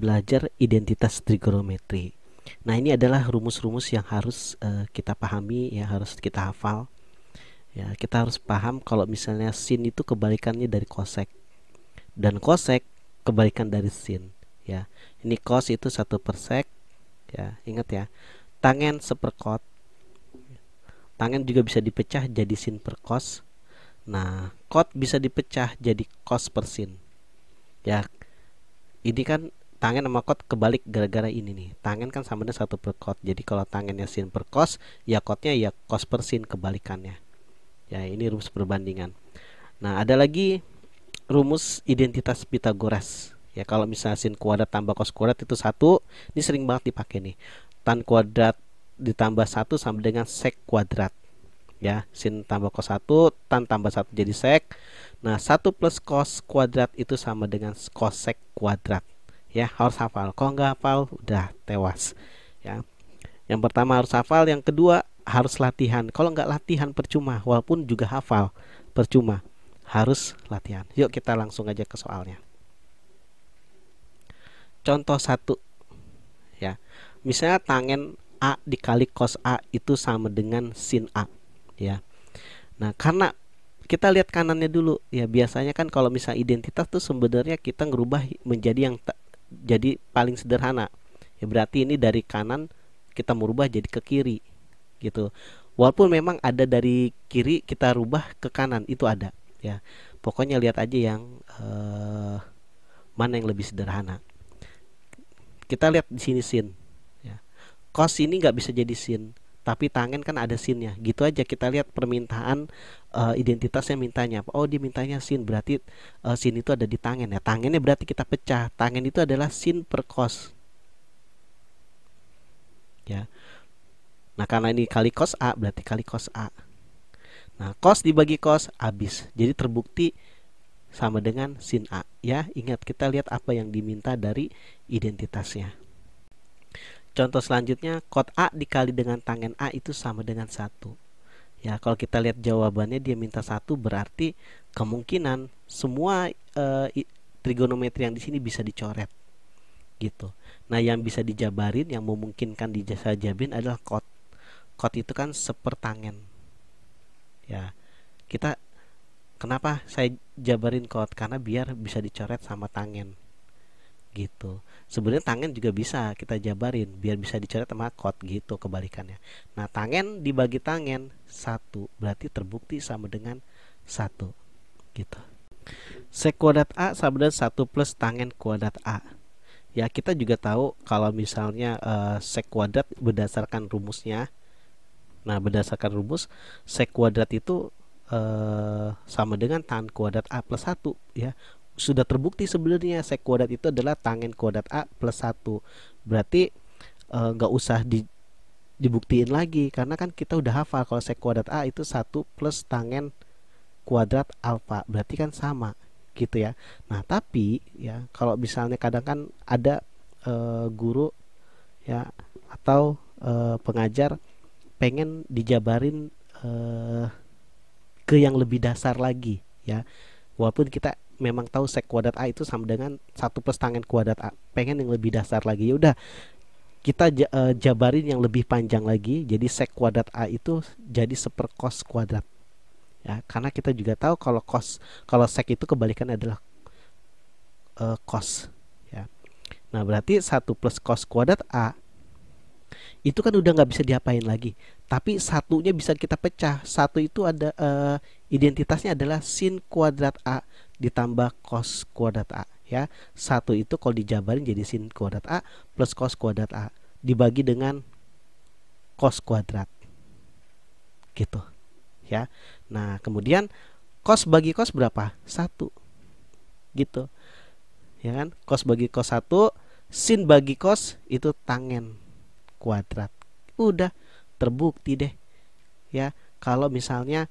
belajar identitas trigonometri. Nah, ini adalah rumus-rumus yang harus uh, kita pahami ya, harus kita hafal. Ya, kita harus paham kalau misalnya sin itu kebalikannya dari cosec Dan cosec kebalikan dari sin, ya. Ini cos itu satu per persek, ya. Ingat ya. Tangen seper kot. Tangen juga bisa dipecah jadi sin per cos. Nah, cot bisa dipecah jadi cos per sin. Ya. Ini kan tangan sama kot kebalik gara-gara ini nih tangan kan sama dengan satu per kot jadi kalau tangennya sin per kos ya kotnya ya kos per sin kebalikannya ya ini rumus perbandingan nah ada lagi rumus identitas Pitagoras ya kalau misalnya sin kuadrat tambah kos kuadrat itu satu ini sering banget dipakai nih tan kuadrat ditambah satu sama dengan sek kuadrat ya sin tambah kos satu tan tambah satu jadi sek nah satu plus kos kuadrat itu sama dengan cosec kuadrat ya harus hafal kalau nggak hafal udah tewas ya yang pertama harus hafal yang kedua harus latihan kalau nggak latihan percuma walaupun juga hafal percuma harus latihan yuk kita langsung aja ke soalnya contoh satu ya misalnya tangen a dikali cos a itu sama dengan sin a ya nah karena kita lihat kanannya dulu ya biasanya kan kalau misalnya identitas tuh sebenarnya kita ngerubah menjadi yang jadi paling sederhana ya berarti ini dari kanan kita merubah jadi ke kiri gitu walaupun memang ada dari kiri kita rubah ke kanan itu ada ya pokoknya lihat aja yang eh, mana yang lebih sederhana kita lihat di sini sin ya cos ini nggak bisa jadi sin tapi tangan kan ada sinnya gitu aja kita lihat permintaan uh, eh, identitasnya mintanya oh dia mintanya sin berarti uh, eh, sin itu ada di tangan ya tangannya berarti kita pecah tangan itu adalah sin per cos ya nah karena ini kali cos a berarti kali cos a nah cos dibagi cos habis jadi terbukti sama dengan sin a ya ingat kita lihat apa yang diminta dari identitasnya Contoh selanjutnya, kot A dikali dengan tangen A itu sama dengan 1. Ya, kalau kita lihat jawabannya dia minta 1 berarti kemungkinan semua e, trigonometri yang di sini bisa dicoret. Gitu. Nah, yang bisa dijabarin yang memungkinkan dijabarin jabin adalah kot, kot itu kan sepertangen. Ya. Kita kenapa saya jabarin kot? karena biar bisa dicoret sama tangen. Gitu sebenarnya tangen juga bisa kita jabarin biar bisa dicoret sama kot gitu kebalikannya nah tangen dibagi tangen satu berarti terbukti sama dengan satu gitu sek kuadrat a sama dengan satu plus tangen kuadrat a ya kita juga tahu kalau misalnya uh, eh, sek kuadrat berdasarkan rumusnya nah berdasarkan rumus sek kuadrat itu Uh, sama dengan tan kuadrat a plus satu, ya sudah terbukti sebenarnya sek kuadrat itu adalah tangen kuadrat a plus satu berarti eh, nggak e, usah di, dibuktiin lagi karena kan kita udah hafal kalau sek kuadrat a itu satu plus tangen kuadrat alfa berarti kan sama gitu ya nah tapi ya kalau misalnya kadang kan ada e, guru ya atau e, pengajar pengen dijabarin ke yang lebih dasar lagi ya walaupun kita memang tahu sek kuadrat A itu sama dengan satu plus tangen kuadrat A pengen yang lebih dasar lagi yaudah kita eh, jabarin yang lebih panjang lagi jadi sek kuadrat A itu jadi seper cos kuadrat ya karena kita juga tahu kalau cos kalau sek itu kebalikan adalah uh, eh, cos ya nah berarti satu plus cos kuadrat A itu kan udah nggak bisa diapain lagi tapi satunya bisa kita pecah satu itu ada uh, identitasnya adalah sin kuadrat A ditambah cos kuadrat A ya. Satu itu kalau dijabarin jadi sin kuadrat A plus cos kuadrat A dibagi dengan cos kuadrat. Gitu. Ya. Nah, kemudian cos bagi cos berapa? Satu. Gitu. Ya kan? Cos bagi cos satu, sin bagi cos itu tangen kuadrat. Udah terbukti deh. Ya, kalau misalnya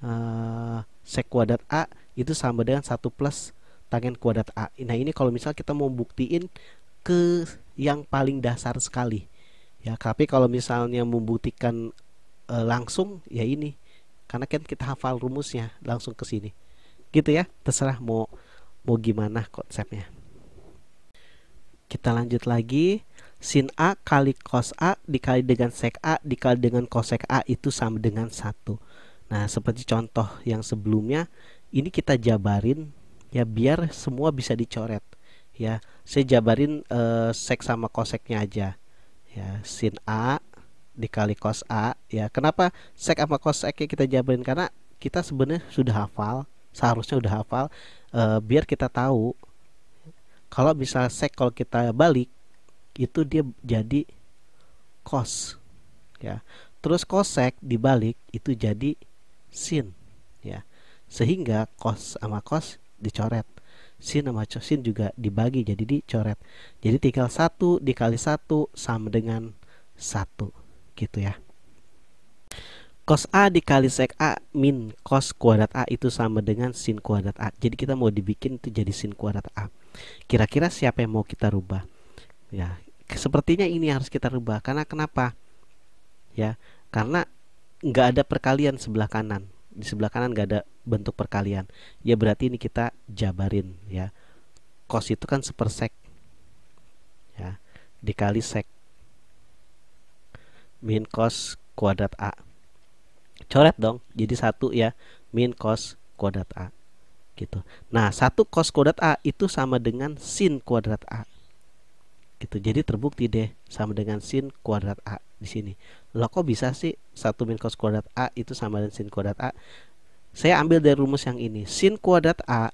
uh, eh, sek kuadrat A itu sama dengan 1 plus tangen kuadrat A. Nah ini kalau misal kita mau buktiin ke yang paling dasar sekali ya tapi kalau misalnya membuktikan e, langsung ya ini karena kan kita hafal rumusnya langsung ke sini gitu ya terserah mau mau gimana konsepnya kita lanjut lagi sin A kali cos A dikali dengan sec A dikali dengan cosec A itu sama dengan satu Nah seperti contoh yang sebelumnya ini kita jabarin ya biar semua bisa dicoret ya saya jabarin eh, sek sama koseknya aja ya sin a dikali kos a ya kenapa sek sama koseknya kita jabarin karena kita sebenarnya sudah hafal seharusnya sudah hafal eh, biar kita tahu kalau bisa sek kalau kita balik itu dia jadi kos ya terus kosek dibalik itu jadi sin ya sehingga kos sama kos dicoret sin sama sin juga dibagi jadi dicoret jadi tinggal satu dikali satu sama dengan satu gitu ya Cos A dikali sec A min cos kuadrat A itu sama dengan sin kuadrat A. Jadi kita mau dibikin itu jadi sin kuadrat A. Kira-kira siapa yang mau kita rubah? Ya, sepertinya ini harus kita rubah karena kenapa? Ya, karena nggak ada perkalian sebelah kanan. Di sebelah kanan nggak ada bentuk perkalian ya berarti ini kita jabarin ya cos itu kan sepersek ya dikali sek min cos kuadrat a coret dong jadi satu ya min cos kuadrat a gitu nah satu cos kuadrat a itu sama dengan sin kuadrat a gitu jadi terbukti deh sama dengan sin kuadrat a di sini. Lo kok bisa sih satu min cos kuadrat A itu sama dengan sin kuadrat A? Saya ambil dari rumus yang ini. Sin kuadrat A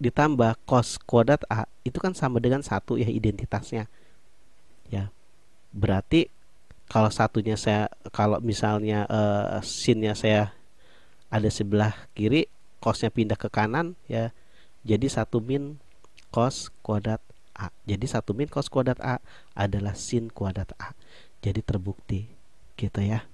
ditambah cos kuadrat A itu kan sama dengan satu ya identitasnya. Ya. Berarti kalau satunya saya kalau misalnya uh, sinnya saya ada sebelah kiri, cosnya pindah ke kanan ya. Jadi satu min cos kuadrat A. Jadi satu min cos kuadrat A adalah sin kuadrat A. Jadi terbukti gitu ya.